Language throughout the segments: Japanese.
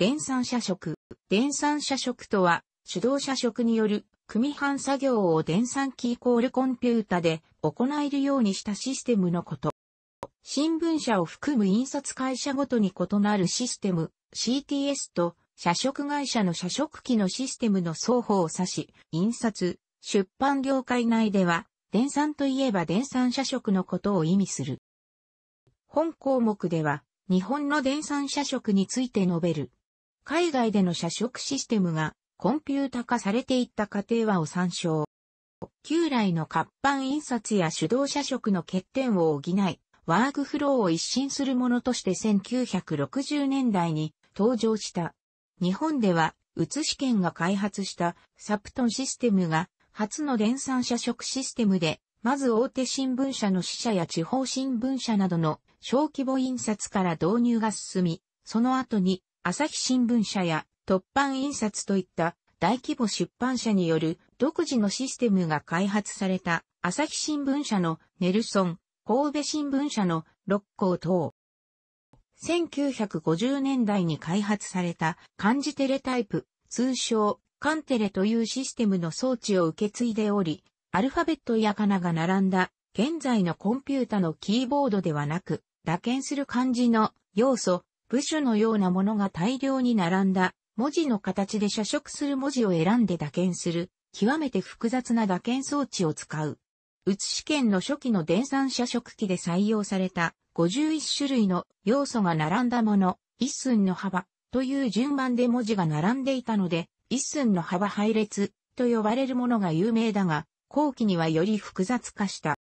電算社食。電算社食とは、手動社食による、組版作業を電算機イコールコンピュータで行えるようにしたシステムのこと。新聞社を含む印刷会社ごとに異なるシステム、CTS と、社食会社の社食機のシステムの双方を指し、印刷、出版業界内では、電算といえば電算社食のことを意味する。本項目では、日本の電算社食について述べる。海外での社食システムがコンピュータ化されていった過程はを参照。旧来の活版印刷や手動社食の欠点を補い、ワークフローを一新するものとして1960年代に登場した。日本では、宇津試験が開発したサプトンシステムが初の連産社食システムで、まず大手新聞社の支社や地方新聞社などの小規模印刷から導入が進み、その後に朝日新聞社や突版印刷といった大規模出版社による独自のシステムが開発された朝日新聞社のネルソン、神戸新聞社の六甲等。1950年代に開発された漢字テレタイプ、通称カンテレというシステムの装置を受け継いでおり、アルファベットやカナが並んだ現在のコンピュータのキーボードではなく、打鍵する漢字の要素、部首のようなものが大量に並んだ、文字の形で写植する文字を選んで打鍵する、極めて複雑な打鍵装置を使う。写し券の初期の電算写食機で採用された51種類の要素が並んだもの、一寸の幅という順番で文字が並んでいたので、一寸の幅配列と呼ばれるものが有名だが、後期にはより複雑化した。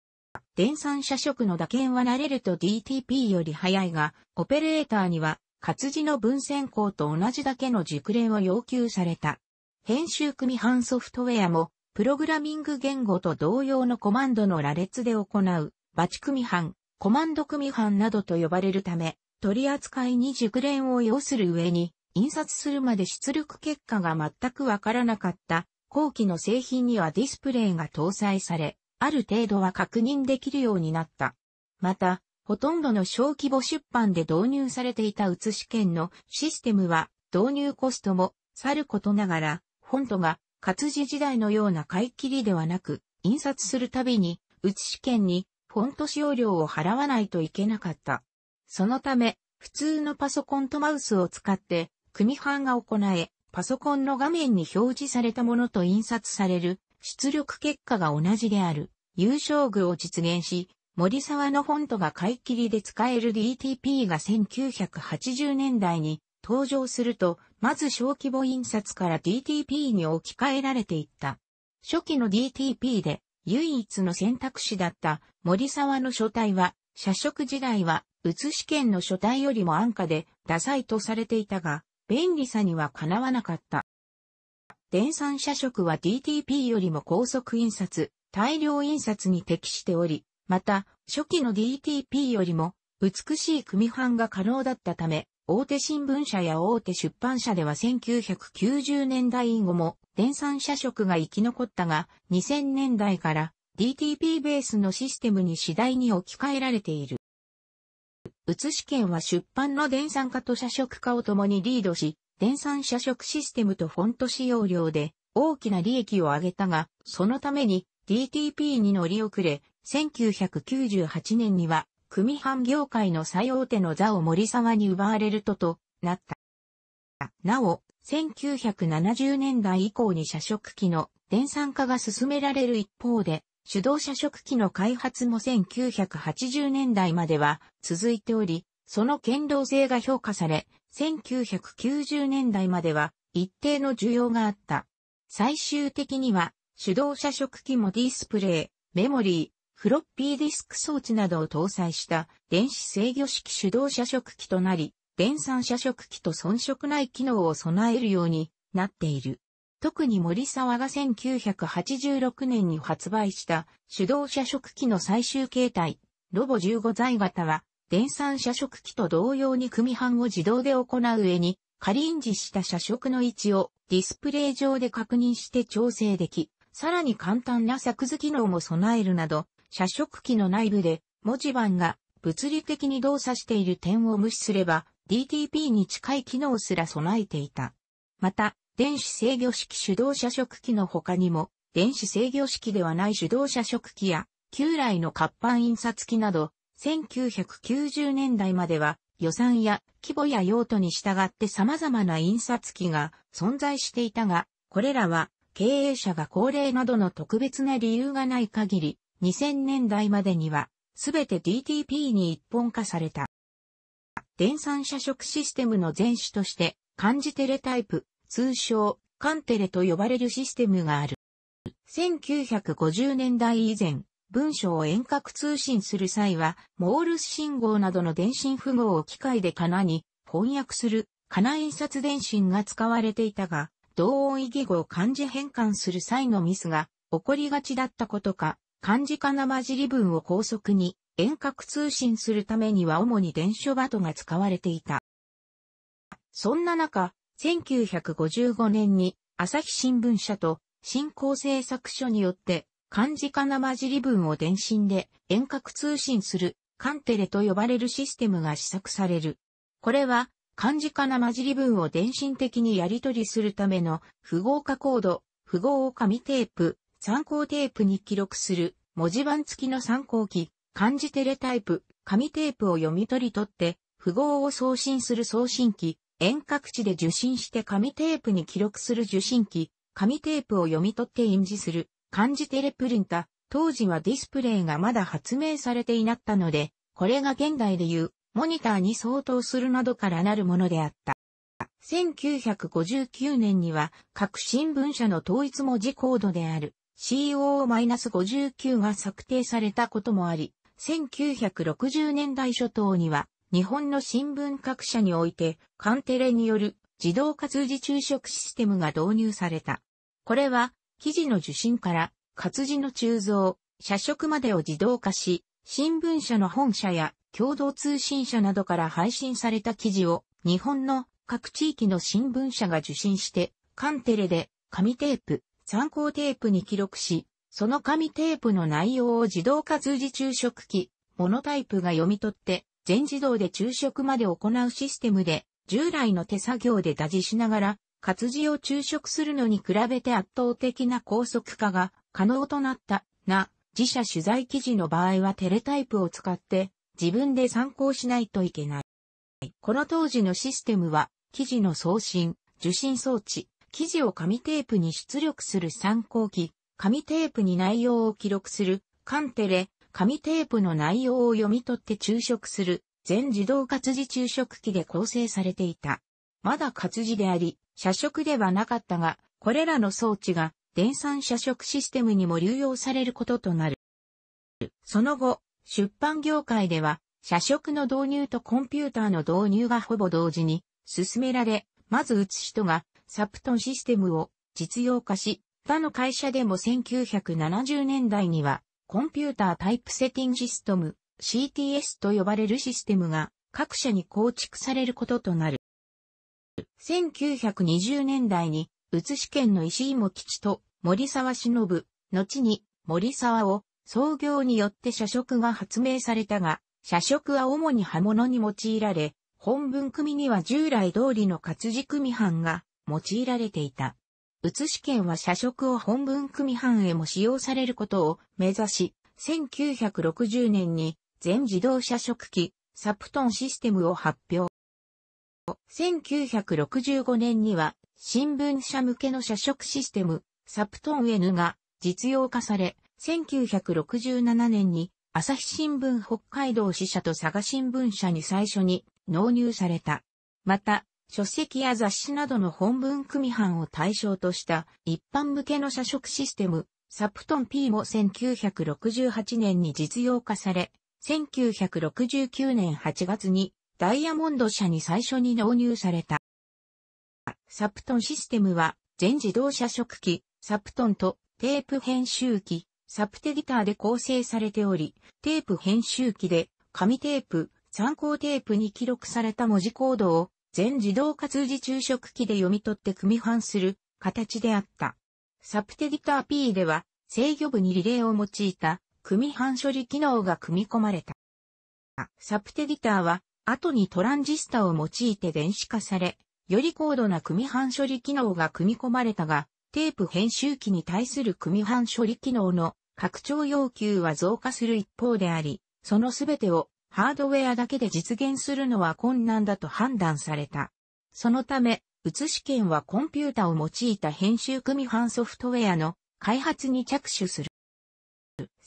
電算射色の打鍵は慣れると DTP より早いが、オペレーターには活字の分線項と同じだけの熟練を要求された。編集組版ソフトウェアも、プログラミング言語と同様のコマンドの羅列で行う、バチ組版、コマンド組版などと呼ばれるため、取り扱いに熟練を要する上に、印刷するまで出力結果が全くわからなかった、後期の製品にはディスプレイが搭載され、ある程度は確認できるようになった。また、ほとんどの小規模出版で導入されていた写し券のシステムは導入コストもさることながら、フォントが活字時代のような買い切りではなく、印刷するたびに写し券にフォント使用料を払わないといけなかった。そのため、普通のパソコンとマウスを使って、組版が行え、パソコンの画面に表示されたものと印刷される出力結果が同じである優勝具を実現し、森沢のフォントが買い切りで使える DTP が1980年代に登場すると、まず小規模印刷から DTP に置き換えられていった。初期の DTP で唯一の選択肢だった森沢の書体は、社食時代は写し券の書体よりも安価でダサいとされていたが、便利さにはかなわなかった。電算社色は DTP よりも高速印刷、大量印刷に適しており、また、初期の DTP よりも、美しい組版が可能だったため、大手新聞社や大手出版社では1990年代以後も、電算社色が生き残ったが、2000年代から DTP ベースのシステムに次第に置き換えられている。写し券は出版の電算化と社色化を共にリードし、電算社食システムとフォント使用量で大きな利益を上げたが、そのために DTP に乗り遅れ、1998年には、組版業界の最大手の座を森沢に奪われるととなった。なお、1970年代以降に社食機の電算化が進められる一方で、手動社食機の開発も1980年代までは続いており、その堅牢性が評価され、1990年代までは一定の需要があった。最終的には手動車食器もディスプレイ、メモリー、フロッピーディスク装置などを搭載した電子制御式手動車食器となり、電産車食器と遜色ない機能を備えるようになっている。特に森沢が1986年に発売した手動車食器の最終形態、ロボ15材型は電算射色機と同様に組版を自動で行う上に、仮印字した射色の位置をディスプレイ上で確認して調整でき、さらに簡単な作図機能も備えるなど、射色機の内部で文字盤が物理的に動作している点を無視すれば DTP に近い機能すら備えていた。また、電子制御式手動射色機の他にも、電子制御式ではない手動射色機や、旧来の活版印刷機など、1990年代までは予算や規模や用途に従って様々な印刷機が存在していたが、これらは経営者が高齢などの特別な理由がない限り、2000年代までにはすべて DTP に一本化された。電算社食システムの前種として、漢字テレタイプ、通称、カンテレと呼ばれるシステムがある。1950年代以前、文章を遠隔通信する際は、モールス信号などの電信符号を機械でかなに翻訳する、かな印刷電信が使われていたが、同音異義語を漢字変換する際のミスが起こりがちだったことか、漢字かな混じり文を高速に遠隔通信するためには主に電書バトが使われていた。そんな中、1955年に朝日新聞社と新興製作所によって漢字化な混じり文を電信で遠隔通信する、カンテレと呼ばれるシステムが試作される。これは、漢字化な混じり文を電信的にやり取りするための符号化コード、符号を紙テープ、参考テープに記録する文字盤付きの参考機、漢字テレタイプ、紙テープを読み取り取って、符号を送信する送信機、遠隔地で受信して紙テープに記録する受信機、紙テープを読み取って印字する漢字テレプリンタ、当時はディスプレイがまだ発明されていなったので、これが現代でいう、モニターに相当するなどからなるものであった。1959年には、各新聞社の統一文字コードである COO-59 が策定されたこともあり、1960年代初頭には、日本の新聞各社において、カンテレによる自動化通知昼食システムが導入された。これは、記事の受信から活字の鋳造、社食までを自動化し、新聞社の本社や共同通信社などから配信された記事を日本の各地域の新聞社が受信して、カンテレで紙テープ、参考テープに記録し、その紙テープの内容を自動化通じ昼食機、モノタイプが読み取って、全自動で昼食まで行うシステムで、従来の手作業で打字しながら、活字を昼食するのに比べて圧倒的な高速化が可能となったな自社取材記事の場合はテレタイプを使って自分で参考しないといけない。この当時のシステムは記事の送信、受信装置、記事を紙テープに出力する参考機、紙テープに内容を記録する、カンテレ、紙テープの内容を読み取って昼食する、全自動活字昼食機で構成されていた。まだ活字であり、射色ではなかったが、これらの装置が電算射色システムにも流用されることとなる。その後、出版業界では、社食の導入とコンピューターの導入がほぼ同時に進められ、まず打つ人がサプトンシステムを実用化し、他の会社でも1970年代にはコンピュータータイプセティングシステム CTS と呼ばれるシステムが各社に構築されることとなる。1920年代に、宇津市県の石井茂吉と森沢忍、後に森沢を創業によって社食が発明されたが、社食は主に刃物に用いられ、本文組には従来通りの活字組版が用いられていた。宇津市県は社食を本文組版へも使用されることを目指し、1960年に全自動社食機サプトンシステムを発表。1965年には新聞社向けの社食システム、サプトン N が実用化され、1967年に朝日新聞北海道支社と佐賀新聞社に最初に納入された。また、書籍や雑誌などの本文組版を対象とした一般向けの社食システム、サプトン P も1968年に実用化され、1969年8月にダイヤモンド社に最初に納入された。サプトンシステムは、全自動車色機、サプトンとテープ編集機、サプテギターで構成されており、テープ編集機で、紙テープ、参考テープに記録された文字コードを、全自動化通じ昼食機で読み取って組み版する形であった。サプテギター P では制御部にリレーを用いた組み版処理機能が組み込まれた。サプテギターは後にトランジスタを用いて電子化され、より高度な組版処理機能が組み込まれたが、テープ編集機に対する組版処理機能の拡張要求は増加する一方であり、そのすべてをハードウェアだけで実現するのは困難だと判断された。そのため、写し券はコンピュータを用いた編集組版ソフトウェアの開発に着手する。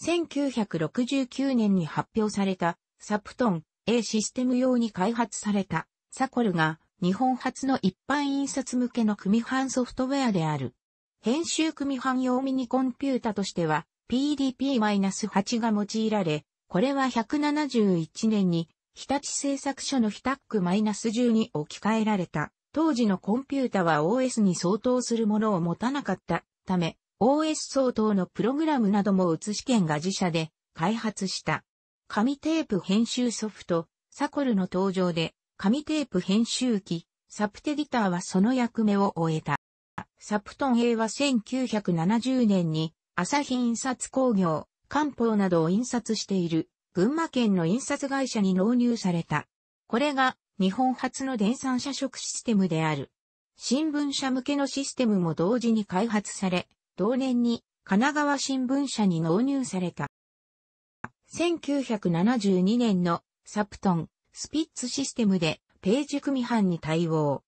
1969年に発表されたサプトン A システム用に開発された、サコルが日本初の一般印刷向けの組版ソフトウェアである。編集組版用ミニコンピュータとしては PDP-8 が用いられ、これは171年に日立製作所のヒタック -10 に置き換えられた。当時のコンピュータは OS に相当するものを持たなかったため、OS 相当のプログラムなども写し券が自社で開発した。紙テープ編集ソフト、サコルの登場で、紙テープ編集機、サプテディターはその役目を終えた。サプトン A は1970年に、朝日印刷工業、漢方などを印刷している、群馬県の印刷会社に納入された。これが、日本初の電産社食システムである。新聞社向けのシステムも同時に開発され、同年に神奈川新聞社に納入された。1972年のサプトン、スピッツシステムでページ組版に対応。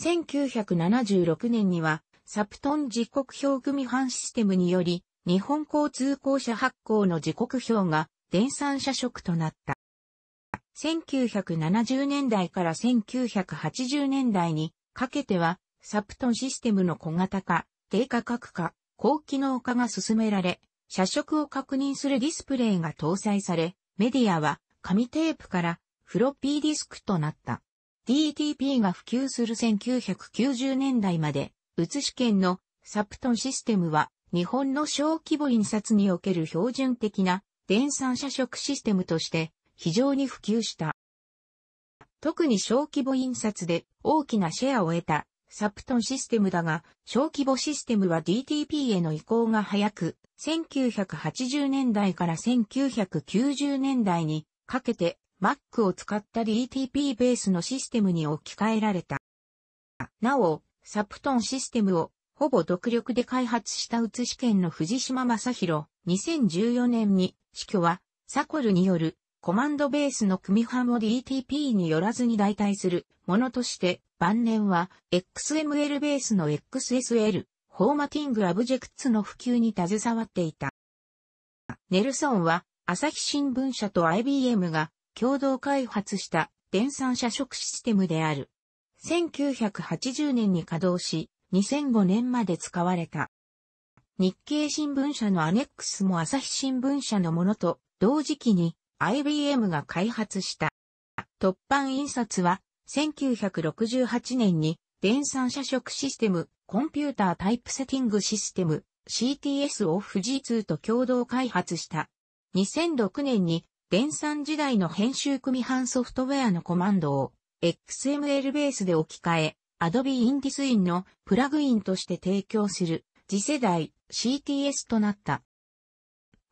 1976年にはサプトン時刻表組版システムにより日本交通公社発行の時刻表が電算社色となった。1970年代から1980年代にかけてはサプトンシステムの小型化、低価格化、高機能化が進められ、社色を確認するディスプレイが搭載され、メディアは紙テープからフロッピーディスクとなった。DTP が普及する1990年代まで、写し券のサプトンシステムは日本の小規模印刷における標準的な電算社色システムとして非常に普及した。特に小規模印刷で大きなシェアを得たサプトンシステムだが、小規模システムは DTP への移行が早く、1980年代から1990年代にかけて Mac を使った DTP ベースのシステムに置き換えられた。なお、サプトンシステムをほぼ独力で開発した写し試験の藤島正宏、2014年に死去はサコルによるコマンドベースの組版を DTP によらずに代替するものとして晩年は XML ベースの XSL、フォーマティングアブジェクツの普及に携わっていた。ネルソンは、朝日新聞社と IBM が共同開発した電算社食システムである。1980年に稼働し、2005年まで使われた。日経新聞社のアネックスも朝日新聞社のものと同時期に IBM が開発した。突版印刷は1968年に電算射色システム、コンピュータータイプセッティングシステム、CTS を富士通と共同開発した。2006年に、電算時代の編集組版ソフトウェアのコマンドを XML ベースで置き換え、Adobe InDesign のプラグインとして提供する次世代 CTS となった。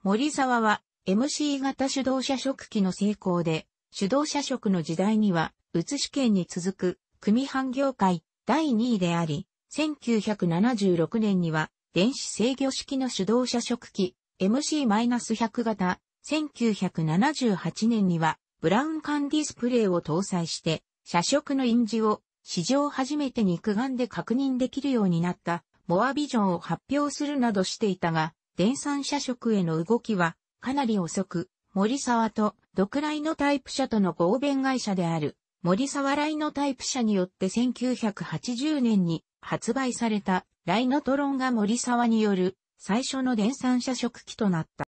森沢は MC 型手動社食機の成功で、手動社食の時代には、うし試験に続く、組版業界、第2位であり、1976年には電子制御式の手動車食器 MC-100 型、1978年にはブラウン管ディスプレイを搭載して、車色の印字を史上初めて肉眼で確認できるようになったモアビジョンを発表するなどしていたが、電産車色への動きはかなり遅く、森沢と独来のタイプ車との合弁会社である森沢ライノタイプ社によって1980年に発売されたライノトロンが森沢による最初の電算社食器となった。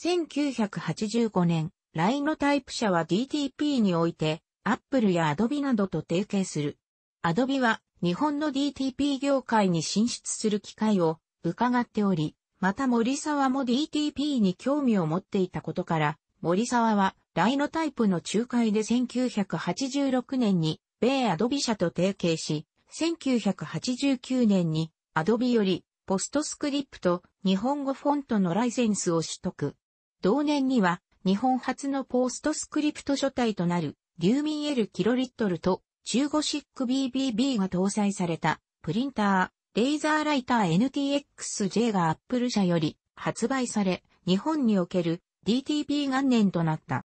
1985年、ライノタイプ社は DTP において、アップルやアドビなどと提携する。アドビは日本の DTP 業界に進出する機会を伺っており、また森沢も DTP に興味を持っていたことから、森沢はライノタイプの仲介で1986年に米アドビ社と提携し、1989年にアドビよりポストスクリプト日本語フォントのライセンスを取得。同年には日本初のポストスクリプト書体となるリューミン L キロリットルと中ゴシック BBB が搭載されたプリンター、レーザーライター NTXJ がアップル社より発売され、日本における DTP 元年となった。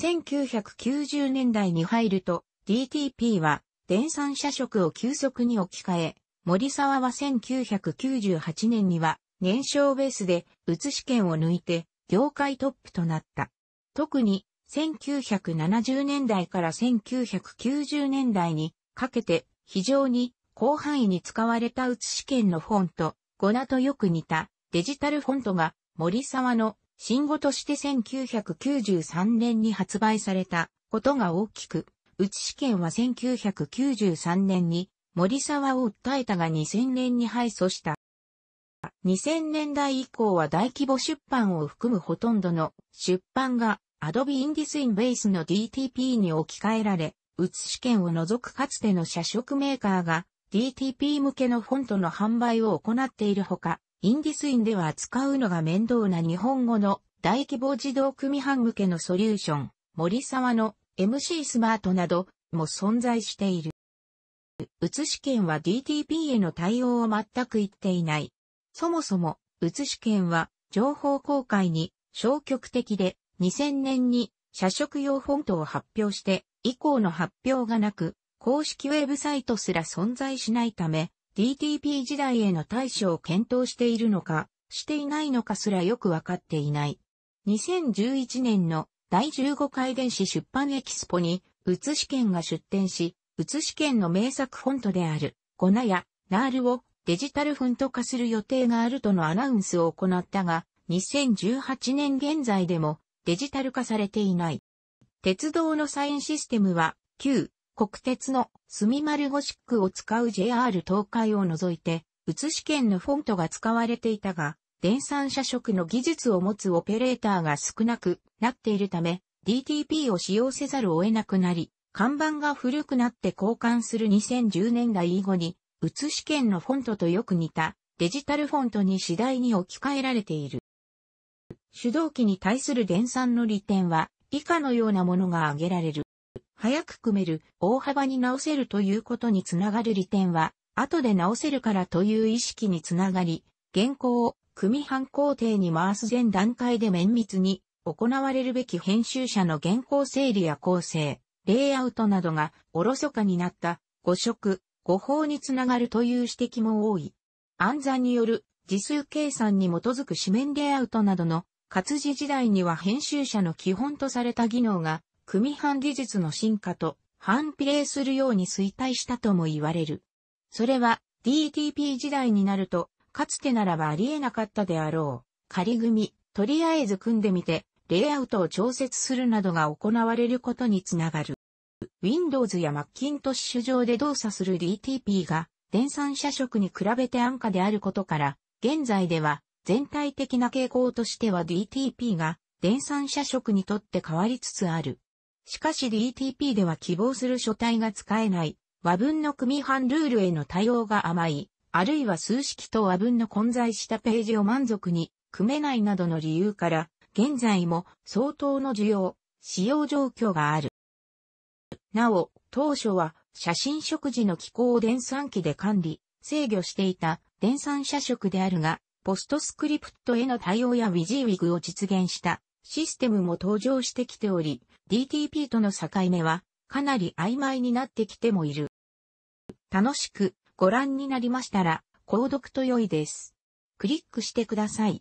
1990年代に入ると DTP は電産社食を急速に置き換え、森沢は1998年には年焼ベースで写し券を抜いて業界トップとなった。特に1970年代から1990年代にかけて非常に広範囲に使われた写し券のフォント、ゴナとよく似たデジタルフォントが森沢の新語として1993年に発売されたことが大きく、内試験は1993年に森沢を訴えたが2000年に敗訴した。2000年代以降は大規模出版を含むほとんどの出版が Adobe i n d e s i n Base の DTP に置き換えられ、写試験を除くかつての社食メーカーが DTP 向けのフォントの販売を行っているほか、インディスインでは扱うのが面倒な日本語の大規模自動組版向けのソリューション、森沢の MC スマートなども存在している。うつ試験は DTP への対応を全く言っていない。そもそも、うつ試験は情報公開に消極的で2000年に社食用フォントを発表して以降の発表がなく公式ウェブサイトすら存在しないため DTP 時代への対処を検討しているのか、していないのかすらよくわかっていない。2011年の第15回電子出版エキスポに、うつ試験が出展し、うつ試験の名作フォントである、ゴナやラールをデジタルフォント化する予定があるとのアナウンスを行ったが、2018年現在でもデジタル化されていない。鉄道のサインシステムは、旧国鉄の墨丸ゴシックを使う JR 東海を除いて、写し券のフォントが使われていたが、電算社色の技術を持つオペレーターが少なくなっているため、DTP を使用せざるを得なくなり、看板が古くなって交換する2010年代以後に、写し券のフォントとよく似たデジタルフォントに次第に置き換えられている。主導機に対する電算の利点は以下のようなものが挙げられる。早く組める、大幅に直せるということにつながる利点は、後で直せるからという意識につながり、原稿を組版工程に回す前段階で綿密に行われるべき編集者の原稿整理や構成、レイアウトなどがおろそかになった誤色、誤報につながるという指摘も多い。暗算による時数計算に基づく紙面レイアウトなどの活字時代には編集者の基本とされた技能が組版技術の進化と反比例するように衰退したとも言われる。それは DTP 時代になると、かつてならばありえなかったであろう。仮組、とりあえず組んでみて、レイアウトを調節するなどが行われることにつながる。Windows や Macintosh 上で動作する DTP が、電算社食に比べて安価であることから、現在では、全体的な傾向としては DTP が、電算社食にとって変わりつつある。しかし DTP では希望する書体が使えない、和文の組版ルールへの対応が甘い、あるいは数式と和文の混在したページを満足に組めないなどの理由から、現在も相当の需要、使用状況がある。なお、当初は写真食事の機構を電算機で管理、制御していた電算社食であるが、ポストスクリプトへの対応やウィジーウィグを実現したシステムも登場してきており、DTP との境目はかなり曖昧になってきてもいる。楽しくご覧になりましたら、購読と良いです。クリックしてください。